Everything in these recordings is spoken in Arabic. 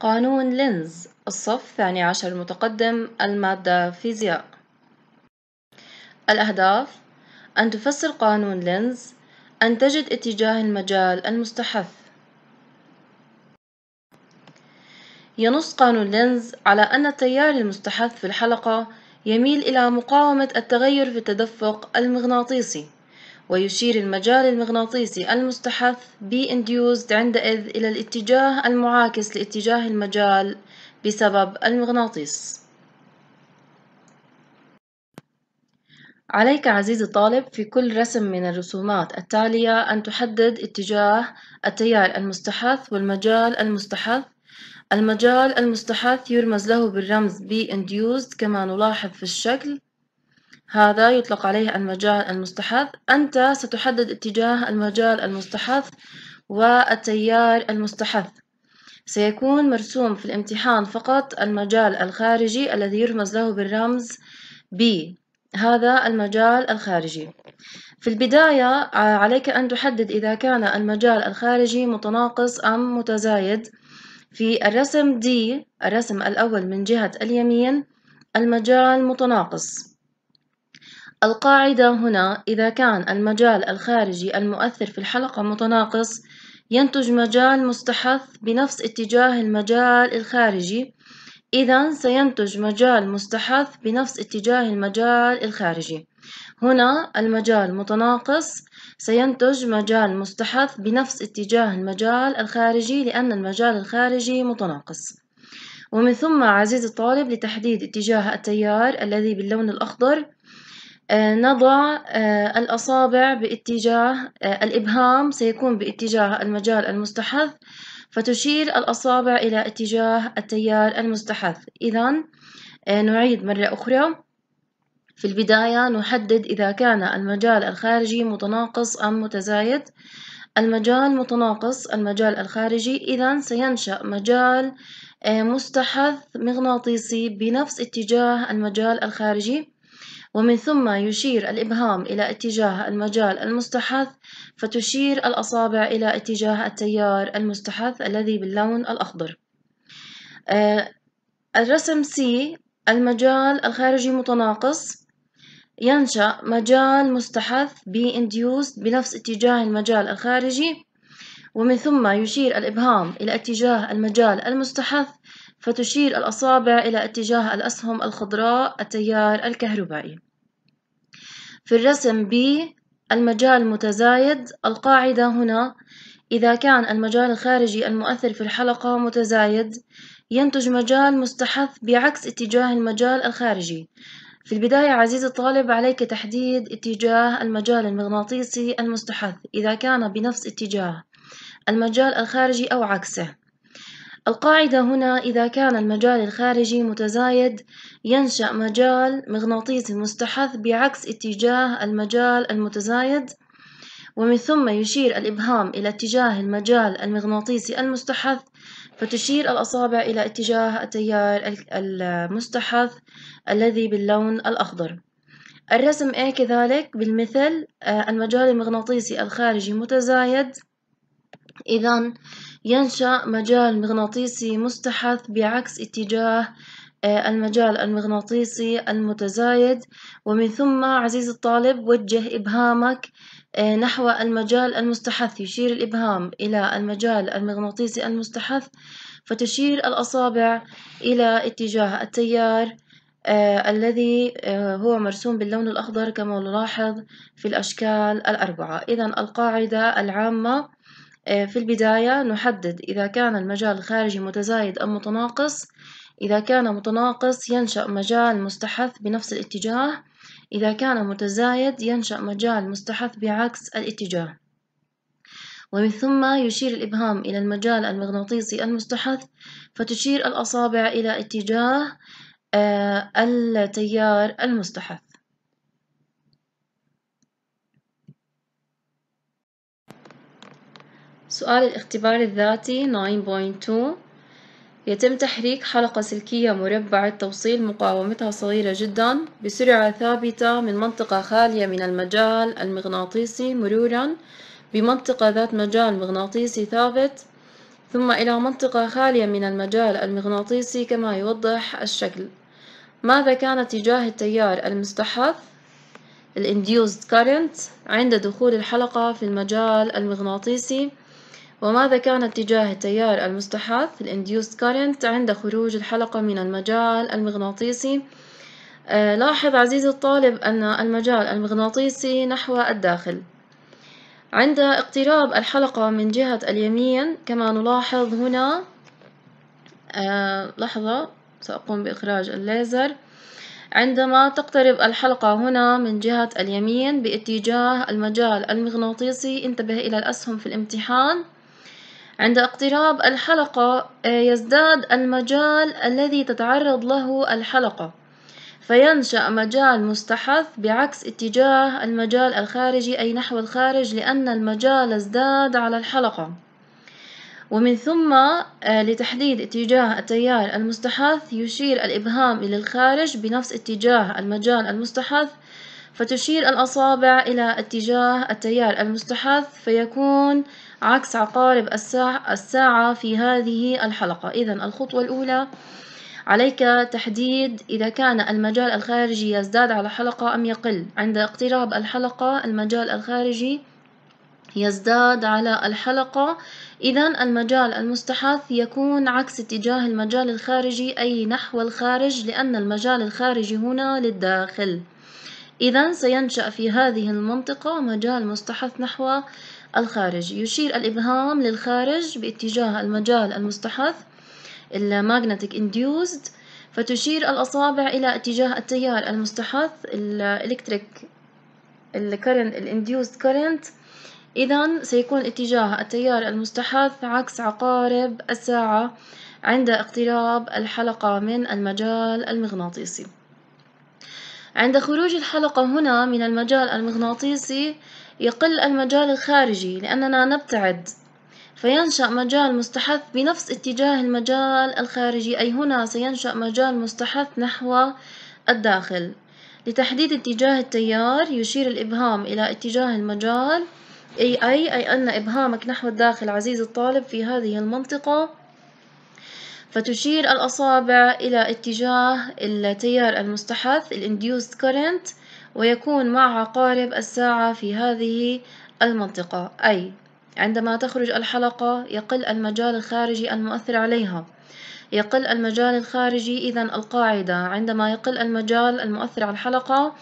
قانون لينز الصف الثاني عشر المتقدم المادة فيزياء الأهداف أن تفسر قانون لينز أن تجد اتجاه المجال المستحث ينص قانون لينز على أن التيار المستحث في الحلقة يميل إلى مقاومة التغير في التدفق المغناطيسي ويشير المجال المغناطيسي المستحث B induced عندئذ إلى الاتجاه المعاكس لاتجاه المجال بسبب المغناطيس عليك عزيزي الطالب في كل رسم من الرسومات التالية أن تحدد اتجاه التيار المستحث والمجال المستحث المجال المستحث يرمز له بالرمز B induced كما نلاحظ في الشكل هذا يطلق عليه المجال المستحث أنت ستحدد اتجاه المجال المستحث والتيار المستحث سيكون مرسوم في الامتحان فقط المجال الخارجي الذي يرمز له بالرمز B هذا المجال الخارجي في البداية آه، عليك أن تحدد إذا كان المجال الخارجي متناقص أم متزايد في الرسم D الرسم الأول من جهة اليمين المجال متناقص القاعدة هنا إذا كان المجال الخارجي المؤثر في الحلقة متناقص ينتج مجال مستحث بنفس اتجاه المجال الخارجي إذا سينتج مجال مستحث بنفس اتجاه المجال الخارجي هنا المجال متناقص سينتج مجال مستحث بنفس اتجاه المجال الخارجي لأن المجال الخارجي متناقص ومن ثم عزيزي الطالب لتحديد اتجاه التيار الذي باللون الأخضر آه، نضع آه، الأصابع باتجاه آه، الإبهام سيكون باتجاه المجال المستحث فتشير الأصابع إلى اتجاه التيار المستحث إذا نعيد مرة أخرى في البداية نحدد إذا كان المجال الخارجي متناقص أم متزايد المجال متناقص المجال الخارجي إذا سينشأ مجال مستحث مغناطيسي بنفس اتجاه المجال الخارجي ومن ثم يشير الإبهام إلى اتجاه المجال المستحث فتشير الأصابع إلى اتجاه التيار المستحث الذي باللون الأخضر آه، الرسم C المجال الخارجي متناقص ينشأ مجال مستحث B induced بنفس اتجاه المجال الخارجي ومن ثم يشير الإبهام إلى اتجاه المجال المستحث فتشير الأصابع إلى اتجاه الأسهم الخضراء التيار الكهربائي في الرسم B المجال متزايد القاعدة هنا إذا كان المجال الخارجي المؤثر في الحلقة متزايد ينتج مجال مستحث بعكس اتجاه المجال الخارجي في البداية عزيزي الطالب عليك تحديد اتجاه المجال المغناطيسي المستحث إذا كان بنفس اتجاه المجال الخارجي أو عكسه القاعدة هنا إذا كان المجال الخارجي متزايد ينشأ مجال مغناطيسي مستحث بعكس اتجاه المجال المتزايد ومن ثم يشير الإبهام إلى اتجاه المجال المغناطيسي المستحث فتشير الأصابع إلى اتجاه التيار المستحث الذي باللون الأخضر الرسم A كذلك بالمثل آه، المجال المغناطيسي الخارجي متزايد إذا ينشأ مجال مغناطيسي مستحث بعكس اتجاه آه، المجال المغناطيسي المتزايد ومن ثم عزيز الطالب وجه إبهامك آه، نحو المجال المستحث يشير الإبهام إلى المجال المغناطيسي المستحث فتشير الأصابع إلى اتجاه التيار آه، الذي هو مرسوم باللون الأخضر كما نلاحظ في الأشكال الأربعة إذا القاعدة العامة آه، في البداية نحدد إذا كان المجال الخارجي متزايد أم متناقص إذا كان متناقص ينشأ مجال مستحث بنفس الاتجاه إذا كان متزايد ينشأ مجال مستحث بعكس الاتجاه ومن ثم يشير الإبهام إلى المجال المغناطيسي المستحث فتشير الأصابع إلى اتجاه آه، التيار المستحث سؤال الاختبار الذاتي 9.2 يتم تحريك حلقة سلكية مربعة توصيل مقاومتها صغيرة جدا بسرعة ثابتة من منطقة خالية من المجال المغناطيسي مرورا بمنطقة ذات مجال مغناطيسي ثابت ثم إلى منطقة خالية من المجال المغناطيسي كما يوضح الشكل ماذا كان اتجاه التيار المستحث الانديوزد كارنت عند دخول الحلقة في المجال المغناطيسي وماذا كان اتجاه التيار المستحاث الانديوست current عند خروج الحلقة من المجال المغناطيسي آه، لاحظ عزيزي الطالب أن المجال المغناطيسي نحو الداخل عند اقتراب الحلقة من جهة اليمين كما نلاحظ هنا آه، لحظة سأقوم بإخراج الليزر عندما تقترب الحلقة هنا من جهة اليمين باتجاه المجال المغناطيسي انتبه إلى الأسهم في الامتحان عند اقتراب الحلقة آه، يزداد المجال الذي تتعرض له الحلقة فينشأ مجال مستحث بعكس اتجاه المجال الخارجي أي نحو الخارج لأن المجال ازداد على الحلقة ومن ثم آه، لتحديد اتجاه التيار المستحث يشير الإبهام إلى الخارج بنفس اتجاه المجال المستحث فتشير الأصابع إلى اتجاه التيار المستحث فيكون عكس عقارب الساعة, الساعة في هذه الحلقة إذا الخطوة الأولى عليك تحديد إذا كان المجال الخارجي يزداد على حلقة أم يقل عند اقتراب الحلقة المجال الخارجي يزداد على الحلقة إذا المجال المستحث يكون عكس اتجاه المجال الخارجي أي نحو الخارج لأن المجال الخارجي هنا للداخل إذا سينشأ في هذه المنطقة مجال مستحث نحو الخارجي يشير الإبهام للخارج باتجاه المجال المستحث الماغنتيك induced فتشير الأصابع إلى اتجاه التيار المستحث الإلكتريك الكرنت الانديوزد كرنت إذا سيكون اتجاه التيار المستحث عكس عقارب الساعة عند اقتراب الحلقة من المجال المغناطيسي عند خروج الحلقة هنا من المجال المغناطيسي يقل المجال الخارجي لأننا نبتعد فينشأ مجال مستحث بنفس اتجاه المجال الخارجي أي هنا سينشأ مجال مستحث نحو الداخل لتحديد اتجاه التيار يشير الإبهام إلى اتجاه المجال أي أي أي أن إبهامك نحو الداخل عزيز الطالب في هذه المنطقة فتشير الأصابع إلى اتجاه التيار المستحث الانديوست induced current ويكون مع عقارب الساعة في هذه المنطقة أي عندما تخرج الحلقة يقل المجال الخارجي المؤثر عليها يقل المجال الخارجي إذا القاعدة عندما يقل المجال المؤثر على الحلقة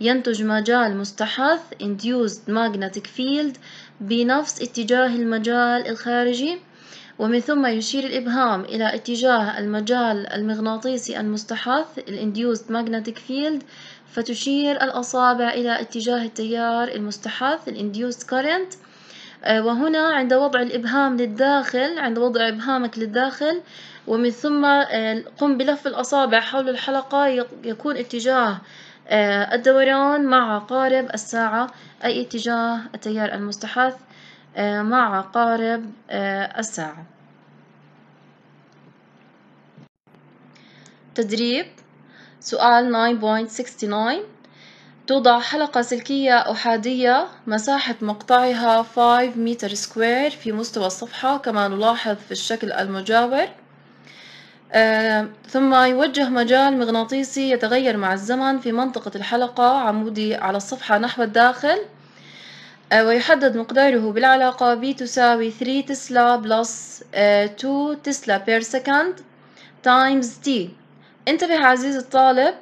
ينتج مجال مستحث induced magnetic field بنفس اتجاه المجال الخارجي ومن ثم يشير الإبهام إلى اتجاه المجال المغناطيسي المستحث الإنديوست ماغنتيك فيلد فتشير الأصابع إلى اتجاه التيار المستحث الإنديوست كورنت آه، وهنا عند وضع الإبهام للداخل عند وضع إبهامك للداخل ومن ثم آه، قم بلف الأصابع حول الحلقة يكون اتجاه آه، الدوران مع قارب الساعة أي اتجاه التيار المستحث آه، مع قارب آه، الساعة تدريب سؤال 9.69 توضع حلقة سلكية أحادية مساحة مقطعها 5 متر سكوير في مستوى الصفحة كما نلاحظ في الشكل المجاور آه، ثم يوجه مجال مغناطيسي يتغير مع الزمن في منطقة الحلقة عمودي على الصفحة نحو الداخل آه، ويحدد مقداره بالعلاقة B تساوي 3 تسلا بلس 2 تسلا بير سكند تايمز T انتبه عزيز الطالب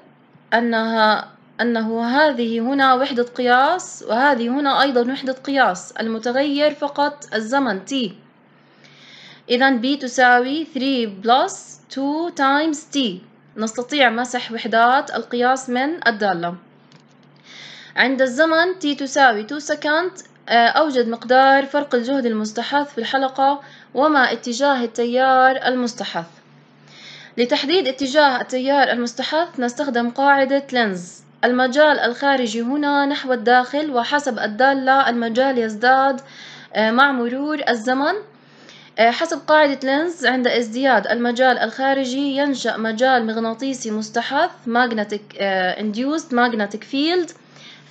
أنها أنه هذه هنا وحدة قياس وهذه هنا أيضا وحدة قياس المتغير فقط الزمن T إذا B تساوي 3 بلس 2 تايمز T نستطيع مسح وحدات القياس من الدالة عند الزمن t تساوي 2 سكند آه، أوجد مقدار فرق الجهد المستحث في الحلقة وما اتجاه التيار المستحث لتحديد اتجاه التيار المستحث نستخدم قاعدة لينز المجال الخارجي هنا نحو الداخل وحسب الدالة المجال يزداد آه، مع مرور الزمن آه، حسب قاعدة لينز عند ازدياد المجال الخارجي ينشأ مجال مغناطيسي مستحث magnetic induced magnetic field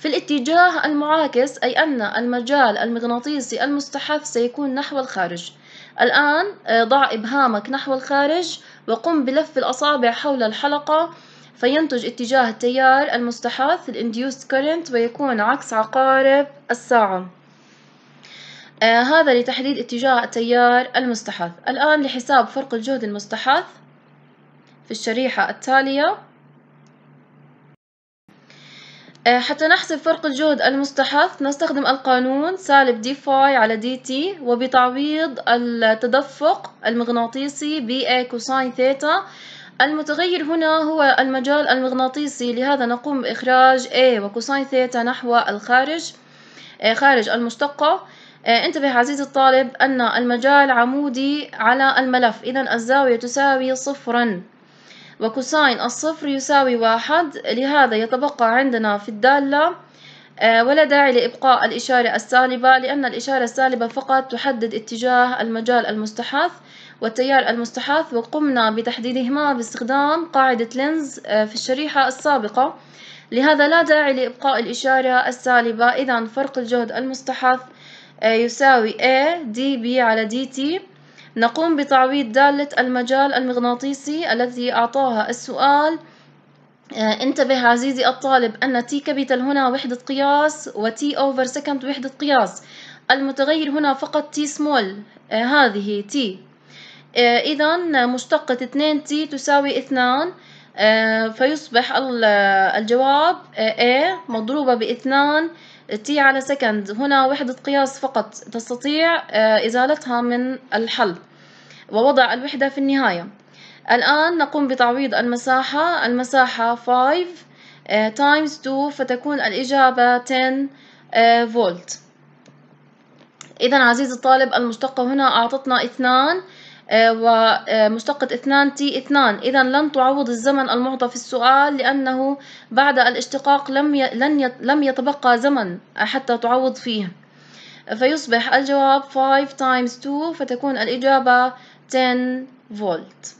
في الاتجاه المعاكس أي أن المجال المغناطيسي المستحث سيكون نحو الخارج الآن آه، ضع إبهامك نحو الخارج وقم بلف الأصابع حول الحلقة فينتج اتجاه التيار المستحث الانديوست كورنت ويكون عكس عقارب الساعة آه هذا لتحديد اتجاه التيار المستحث الآن لحساب فرق الجهد المستحث في الشريحة التالية آه، حتى نحسب فرق الجهد المستحق نستخدم القانون سالب دي فاي على دي تي وبتعويض التدفق المغناطيسي بي اي كوساين ثيتا المتغير هنا هو المجال المغناطيسي لهذا نقوم بإخراج A وكوساين ثيتا نحو الخارج آه، خارج المشتقة آه، انتبه عزيزي الطالب أن المجال عمودي على الملف إذا الزاوية تساوي صفرا وكوساين الصفر يساوي واحد لهذا يتبقى عندنا في الدالة آه، ولا داعي لإبقاء الإشارة السالبة لأن الإشارة السالبة فقط تحدد اتجاه المجال المستحاث والتيار المستحاث وقمنا بتحديدهما باستخدام قاعدة لينز آه، في الشريحة السابقة لهذا لا داعي لإبقاء الإشارة السالبة إذا فرق الجهد المستحاث آه، يساوي A dB على dt نقوم بتعويض دالة المجال المغناطيسي التي أعطاها السؤال آه، انتبه عزيزي الطالب أن تي كابيتال هنا وحدة قياس وتي أوفر سكند وحدة قياس المتغير هنا فقط تي سمول آه، هذه تي آه، إذا مشتقة 2 تي تساوي 2 فيصبح الجواب A مضروبة باثنان تي على سكند هنا وحدة قياس فقط تستطيع آه، إزالتها من الحل ووضع الوحدة في النهاية الآن نقوم بتعويض المساحة المساحة 5 آه، times 2 فتكون الإجابة 10 فولت إذا عزيزي الطالب المشتقة هنا أعطتنا 2 آه، ومشتقة آه، اثنان تي اثنان إذا لن تعوض الزمن المعطى في السؤال لأنه بعد الاشتقاق لم لن لم يتبقى زمن حتى تعوض فيه فيصبح الجواب 5 تايمز 2 فتكون الإجابة 10 فولت